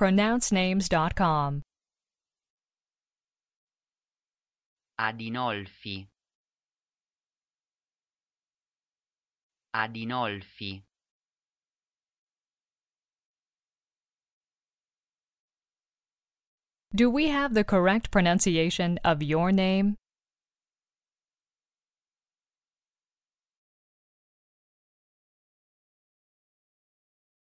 pronouncenames.com. Adinolfi Adinolfi Do we have the correct pronunciation of your name?